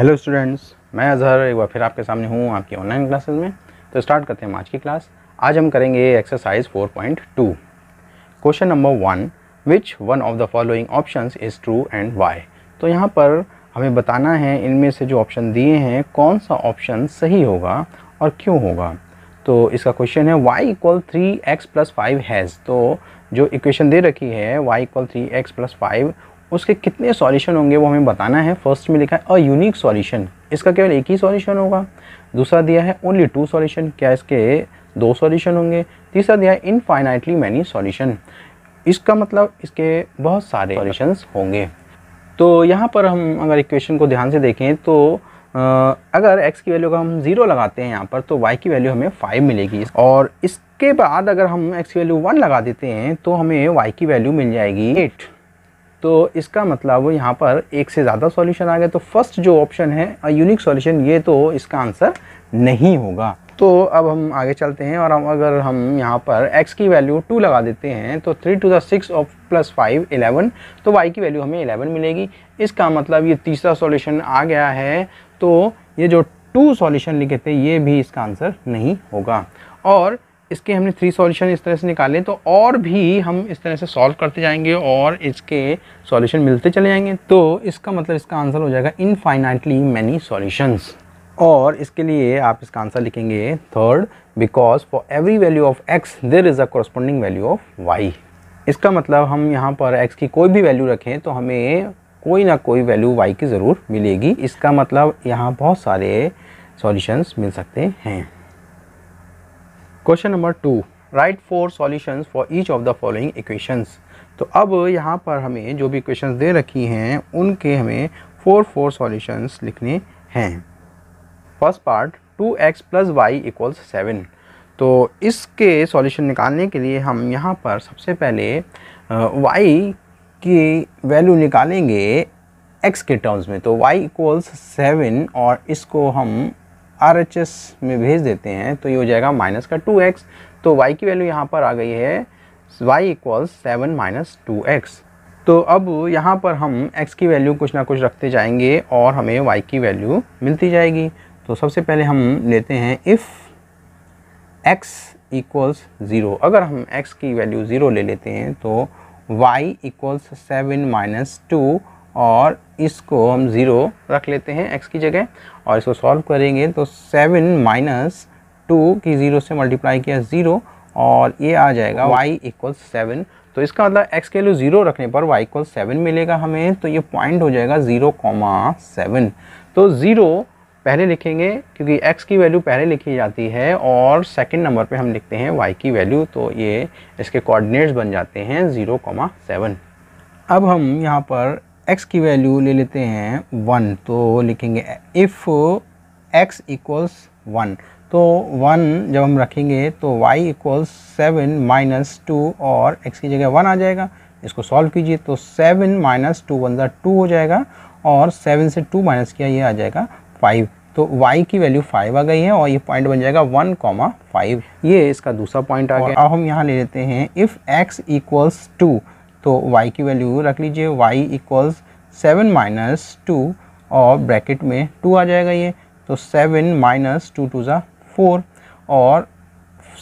hello students मैं अजहर एक बार फिर आपके सामने हूँ आपकी ऑनलाइन क्लासेस में तो स्टार्ट करते हैं आज की क्लास आज हम करेंगे exercise 4.2 question number one which one of the following option is true and y तो यहाँ पर हमें बताना है इनमें से जो ऑप्शन दिए हैं कौन सा ऑप्शन सही होगा और क्यों होगा तो इसका क्वेश्चन है y equal three x plus five has तो जो इक्वेशन दे रखी है y equal three x plus five उसके कितने सॉल्यूशन होंगे वो हमें बताना है फर्स्ट में लिखा है अ यूनिक सॉल्यूशन इसका केवल एक ही सॉल्यूशन होगा दूसरा दिया है ओनली टू सॉल्यूशन क्या इसके दो सॉल्यूशन होंगे तीसरा दिया है इनफाइनाइटली मैनी सॉल्यूशन इसका मतलब इसके बहुत सारे सॉल्यूशंस होंगे तो यहाँ पर हम अगर इक्वेशन को ध्यान से देखें तो अगर x की वैल्यू का हम ज़ीरो लगाते हैं यहाँ पर तो y की वैल्यू हमें फाइव मिलेगी और इसके बाद अगर हम x की वैल्यू वन लगा देते हैं तो हमें y की वैल्यू मिल जाएगी एट तो इसका मतलब यहाँ पर एक से ज़्यादा सॉल्यूशन आ गया तो फर्स्ट जो ऑप्शन है यूनिक सॉल्यूशन ये तो इसका आंसर नहीं होगा तो अब हम आगे चलते हैं और हम अगर हम यहाँ पर x की वैल्यू टू लगा देते हैं तो थ्री टू द सिक्स ऑफ प्लस फाइव इलेवन तो y की वैल्यू हमें एलेवन मिलेगी इसका मतलब ये तीसरा सॉल्यूशन आ गया है तो ये जो टू सॉल्यूशन लिखे थे ये भी इसका आंसर नहीं होगा और इसके हमने थ्री सॉल्यूशन इस तरह से निकाले तो और भी हम इस तरह से सॉल्व करते जाएंगे और इसके सॉल्यूशन मिलते चले जाएंगे तो इसका मतलब इसका आंसर हो जाएगा इनफाइनाइटली मैनी सॉल्यूशंस और इसके लिए आप इसका आंसर लिखेंगे third because for every value of x there is a corresponding value of y इसका मतलब हम यहाँ पर एक्स की कोई भी वैल्यू रखें तो हमें कोई ना कोई वैल्यू वाई की ज़रूर मिलेगी इसका मतलब यहाँ बहुत सारे सॉल्यूशंस मिल सकते हैं question number two write four solutions for each of the following equations तो अब यहाँ पर हमें जो भी इक्वेशंस दे रखी हैं उनके हमें फोर फोर सॉल्यूशंस लिखने हैं first part two x plus y equals seven तो इसके सॉल्यूशन निकालने के लिए हम यहाँ पर सबसे पहले वाई की वैल्यू निकालेंगे एक्स के टर्म्स में तो वाई इक्वल्स सेवन और इसको हम आर में भेज देते हैं तो ये हो जाएगा माइनस का टू एक्स तो वाई की वैल्यू यहाँ पर आ गई है y equals seven minus two x तो अब यहाँ पर हम x की वैल्यू कुछ ना कुछ रखते जाएंगे और हमें y की वैल्यू मिलती जाएगी तो सबसे पहले हम लेते हैं इफ़ x इक्वल्स ज़ीरो अगर हम x की वैल्यू ज़ीरो ले लेते हैं तो y equals seven minus two और इसको हम ज़ीरो रख लेते हैं एक्स की जगह और इसको सॉल्व करेंगे तो सेवन माइनस टू की ज़ीरो से मल्टीप्लाई किया ज़ीरो और ये आ जाएगा वाई इक्वल सेवन तो इसका मतलब एक्स के वैल्यू ज़ीरो रखने पर वाई इक्वल सेवन मिलेगा हमें तो ये पॉइंट हो जाएगा ज़ीरो कॉमा सेवन तो ज़ीरो पहले लिखेंगे क्योंकि x की वैल्यू पहले लिखी जाती है और सेकंड नंबर पे हम लिखते हैं y की वैल्यू तो ये इसके कोऑर्डिनेट्स बन जाते हैं ज़ीरो कॉमा सेवन अब हम यहाँ पर x की वैल्यू ले लेते हैं वन तो लिखेंगे इफ़ x इक्वल्स वन तो वन जब हम रखेंगे तो y equals seven minus two और x की जगह वन आ जाएगा इसको सॉल्व कीजिए तो सेवन माइनस टू वन ज़ा टू हो जाएगा और सेवन से टू माइनस किया ये आ जाएगा फाइव तो y की वैल्यू फाइव आ गई है और ये पॉइंट बन जाएगा वन कॉमा फाइव ये इसका दूसरा पॉइंट आ गया अब हम यहाँ ले लेते हैं इफ़ x इक्वल्स टू तो y की वैल्यू रख लीजिए y equals seven minus two और ब्रैकेट में टू आ जाएगा ये तो सेवन माइनस टू टू ज़ा फोर और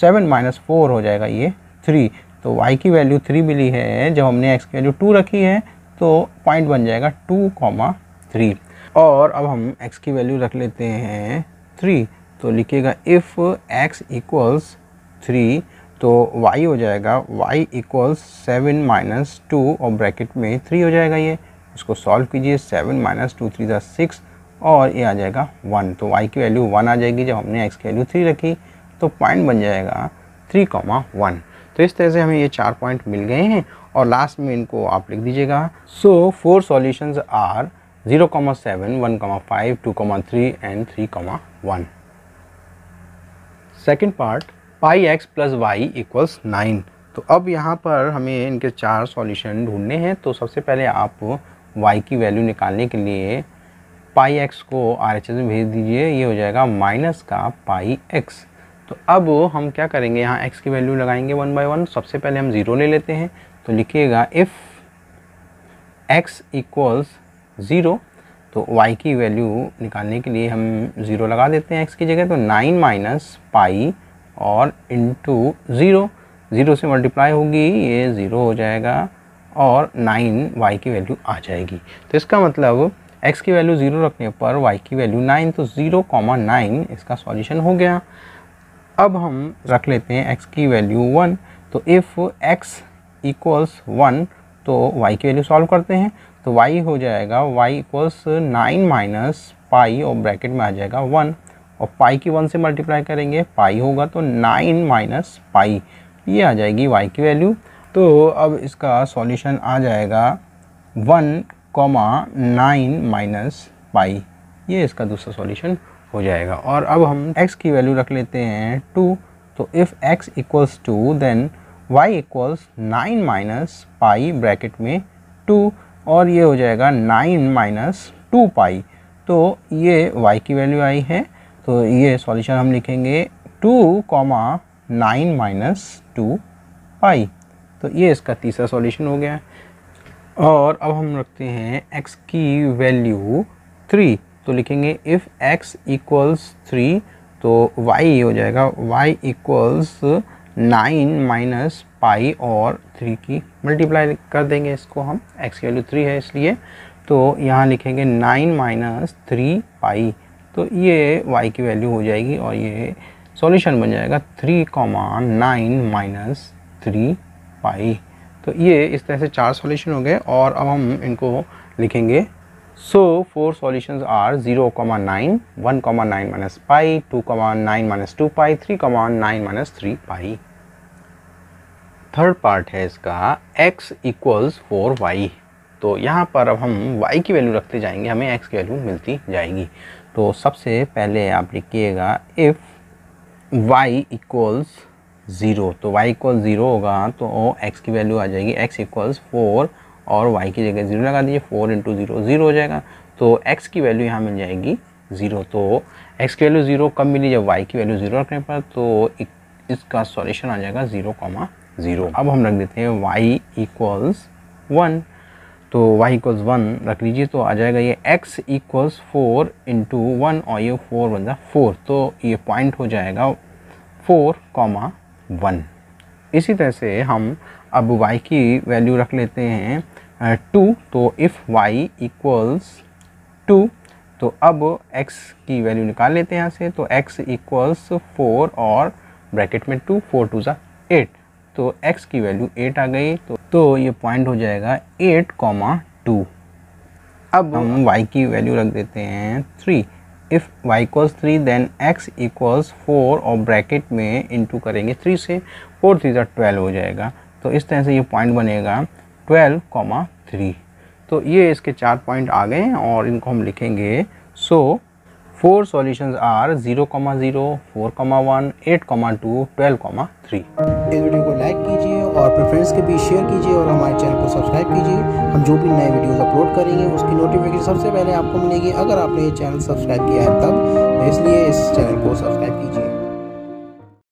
सेवन माइनस फोर हो जाएगा ये थ्री तो y की वैल्यू थ्री मिली है जब हमने x की वैल्यू टू रखी है तो पॉइंट बन जाएगा टू कॉमा थ्री और अब हम x की वैल्यू रख लेते हैं थ्री तो लिखिएगा इफ़ x इक्वल्स थ्री तो y हो जाएगा y equals seven minus two और ब्रैकेट में थ्री हो जाएगा ये इसको सॉल्व कीजिए सेवन माइनस टू थ्री ज़ा सिक्स और ये आ जाएगा वन तो y की वैल्यू वन आ जाएगी जब हमने x की वैल्यू थ्री रखी तो पॉइंट बन जाएगा थ्री कॉमा वन तो इस तरह से हमें ये चार पॉइंट मिल गए हैं और लास्ट में इनको आप लिख दीजिएगा so four solutions are zero comma seven one comma five two comma three and three comma one second part pi x plus y equals nine तो अब यहाँ पर हमें इनके चार सॉल्यूशन ढूंढने हैं तो सबसे पहले आप y की वैल्यू निकालने के लिए पाई एक्स को आर में भेज दीजिए ये हो जाएगा माइनस का पाई एक्स तो अब हम क्या करेंगे यहाँ x की वैल्यू लगाएंगे वन बाई वन सबसे पहले हम ज़ीरो ले लेते हैं तो लिखिएगा इफ़ x इक्वल्स ज़ीरो तो y की वैल्यू निकालने के लिए हम ज़ीरो लगा देते हैं x की जगह तो नाइन माइनस पाई और इंटू ज़ीरो ज़ीरो से मल्टीप्लाई होगी ये ज़ीरो हो जाएगा और नाइन वाई की वैल्यू आ जाएगी तो इसका मतलब एक्स की वैल्यू ज़ीरो रखने पर वाई की वैल्यू नाइन तो ज़ीरो कॉमा नाइन इसका सॉल्यूशन हो गया अब हम रख लेते हैं एक्स की वैल्यू वन तो इफ़ एक्स इक्वल्स वन तो वाई की वैल्यू सॉल्व करते हैं तो वाई हो जाएगा y equals nine minus pi और ब्रैकेट में आ जाएगा वन और पाई की वन से मल्टीप्लाई करेंगे पाई होगा तो नाइन माइनस पाई ये आ जाएगी वाई की वैल्यू तो अब इसका सॉल्यूशन आ जाएगा one comma nine minus pi ये इसका दूसरा सॉल्यूशन हो जाएगा और अब हम एक्स की वैल्यू रख लेते हैं टू तो if x equals two then y equals nine minus pi bracket में टू और ये हो जाएगा नाइन माइनस टू पाई तो ये y की वैल्यू आई है तो ये सॉल्यूशन हम लिखेंगे two comma nine minus two pi तो ये इसका तीसरा सॉल्यूशन हो गया और अब हम रखते हैं x की वैल्यू थ्री तो लिखेंगे इफ़ x इक्वल्स थ्री तो y हो जाएगा y equals nine minus pi और थ्री की मल्टीप्लाई कर देंगे इसको हम x की वैल्यू थ्री है इसलिए तो यहाँ लिखेंगे नाइन माइनस थ्री पाई तो ये y की वैल्यू हो जाएगी और ये सॉल्यूशन बन जाएगा three comma nine minus three pi तो ये इस तरह से चार सॉल्यूशन हो गए और अब हम इनको लिखेंगे so four solutions are zero comma nine one comma nine minus pi two comma nine minus two pi three comma nine minus three pi third part है इसका x इक्वल्स फोर वाई तो यहाँ पर अब हम y की value रखते जाएंगे हमें x की वैल्यू मिलती जाएगी तो सबसे पहले आप लिखिएगा इफ़ y इक्वल्स ज़ीरो तो y इक्वल ज़ीरो होगा तो x की वैल्यू आ जाएगी x इक्वल्स फोर और y की जगह ज़ीरो लगा दीजिए फोर इंटू ज़ीरो ज़ीरो हो जाएगा तो x की वैल्यू यहाँ मिल जाएगी ज़ीरो तो x की वैल्यू ज़ीरो कब मिली जब y की वैल्यू ज़ीरो रखने पर तो इसका सॉल्यूशन आ जाएगा ज़ीरो कॉमा ज़ीरो अब हम रख देते हैं y इक्वल्स वन तो y इक्वल्स वन रख लीजिए तो आ जाएगा ये x equals four into one और ये फोर बन जा फोर तो ये पॉइंट हो जाएगा फोर कॉमा वन इसी तरह से हम अब y की वैल्यू रख लेते हैं टू तो इफ़ y इक्वल्स टू तो अब x की वैल्यू निकाल लेते हैं यहाँ से तो x इक्वल्स फोर और ब्रैकेट में टू फोर टू ज़ा एट तो x की वैल्यू एट आ गई तो तो ये पॉइंट हो जाएगा एट कॉमा टू अब हम y की वैल्यू रख देते हैं three if y equals three then x equals four और ब्रैकेट में इंटू करेंगे थ्री से फोर थ्री जो ट्वेल्व हो जाएगा तो इस तरह से ये पॉइंट बनेगा ट्वेल्व कॉमा थ्री तो ये इसके चार पॉइंट आ गए और इनको हम लिखेंगे so four solutions are zero comma zero four comma one eight comma two twelve comma three को लाइक और अपने फ्रेंड्स के बीच शेयर कीजिए और हमारे चैनल को सब्सक्राइब कीजिए हम जो भी नए वीडियोस अपलोड करेंगे उसकी नोटिफिकेशन सबसे पहले आपको मिलेगी अगर आपने ये चैनल सब्सक्राइब किया है तब तो इसलिए इस चैनल को सब्सक्राइब कीजिए